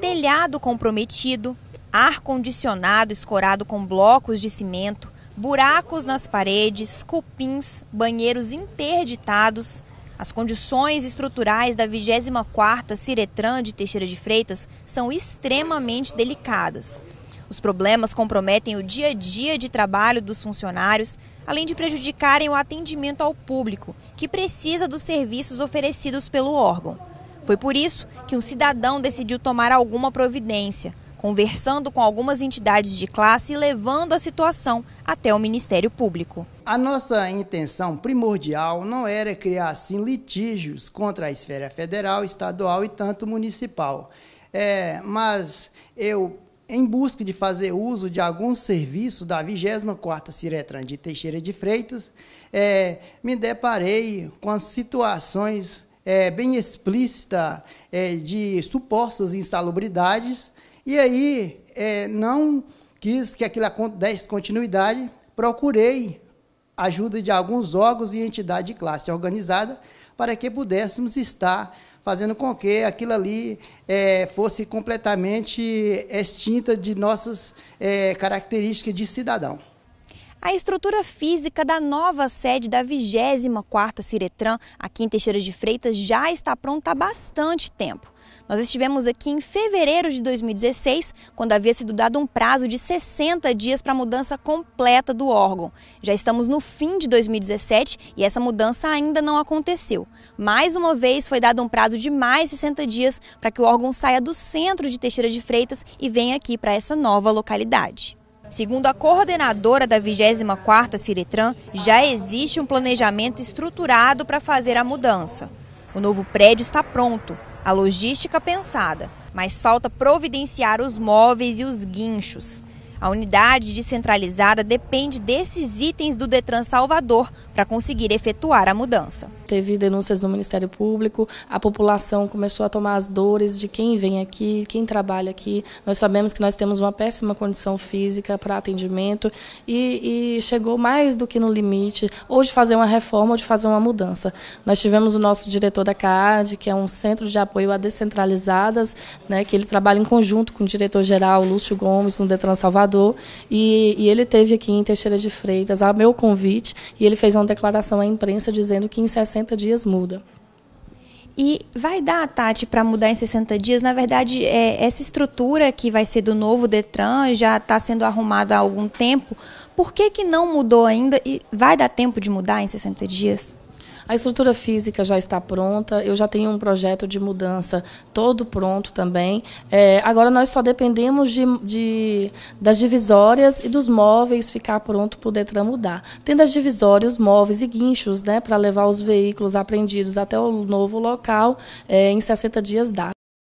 telhado comprometido, ar-condicionado escorado com blocos de cimento, buracos nas paredes, cupins, banheiros interditados. As condições estruturais da 24ª Ciretran de Teixeira de Freitas são extremamente delicadas. Os problemas comprometem o dia a dia de trabalho dos funcionários, além de prejudicarem o atendimento ao público, que precisa dos serviços oferecidos pelo órgão. Foi por isso que um cidadão decidiu tomar alguma providência, conversando com algumas entidades de classe e levando a situação até o Ministério Público. A nossa intenção primordial não era criar assim litígios contra a esfera federal, estadual e tanto municipal. É, mas eu em busca de fazer uso de alguns serviços da 24ª Ciretran de Teixeira de Freitas, é, me deparei com as situações é, bem explícita é, de supostas insalubridades, e aí é, não quis que aquilo desse continuidade, procurei a ajuda de alguns órgãos e entidade de classe organizada para que pudéssemos estar fazendo com que aquilo ali é, fosse completamente extinta de nossas é, características de cidadão. A estrutura física da nova sede da 24ª Ciretran, aqui em Teixeira de Freitas, já está pronta há bastante tempo. Nós estivemos aqui em fevereiro de 2016, quando havia sido dado um prazo de 60 dias para a mudança completa do órgão. Já estamos no fim de 2017 e essa mudança ainda não aconteceu. Mais uma vez foi dado um prazo de mais 60 dias para que o órgão saia do centro de Teixeira de Freitas e venha aqui para essa nova localidade. Segundo a coordenadora da 24ª Ciretran, já existe um planejamento estruturado para fazer a mudança. O novo prédio está pronto, a logística pensada, mas falta providenciar os móveis e os guinchos. A unidade descentralizada depende desses itens do Detran Salvador para conseguir efetuar a mudança. Teve denúncias no Ministério Público, a população começou a tomar as dores de quem vem aqui, quem trabalha aqui. Nós sabemos que nós temos uma péssima condição física para atendimento e, e chegou mais do que no limite ou de fazer uma reforma ou de fazer uma mudança. Nós tivemos o nosso diretor da CAD, que é um centro de apoio a descentralizadas, né, que ele trabalha em conjunto com o diretor-geral Lúcio Gomes no Detran Salvador governador, e, e ele teve aqui em Teixeira de Freitas, a meu convite, e ele fez uma declaração à imprensa dizendo que em 60 dias muda. E vai dar, Tati, para mudar em 60 dias? Na verdade, é, essa estrutura que vai ser do novo Detran já está sendo arrumada há algum tempo. Por que, que não mudou ainda e vai dar tempo de mudar em 60 dias? A estrutura física já está pronta, eu já tenho um projeto de mudança todo pronto também. É, agora nós só dependemos de, de, das divisórias e dos móveis ficar pronto para o Detran mudar. Tendo as divisórias, móveis e guinchos né, para levar os veículos apreendidos até o novo local, é, em 60 dias dá.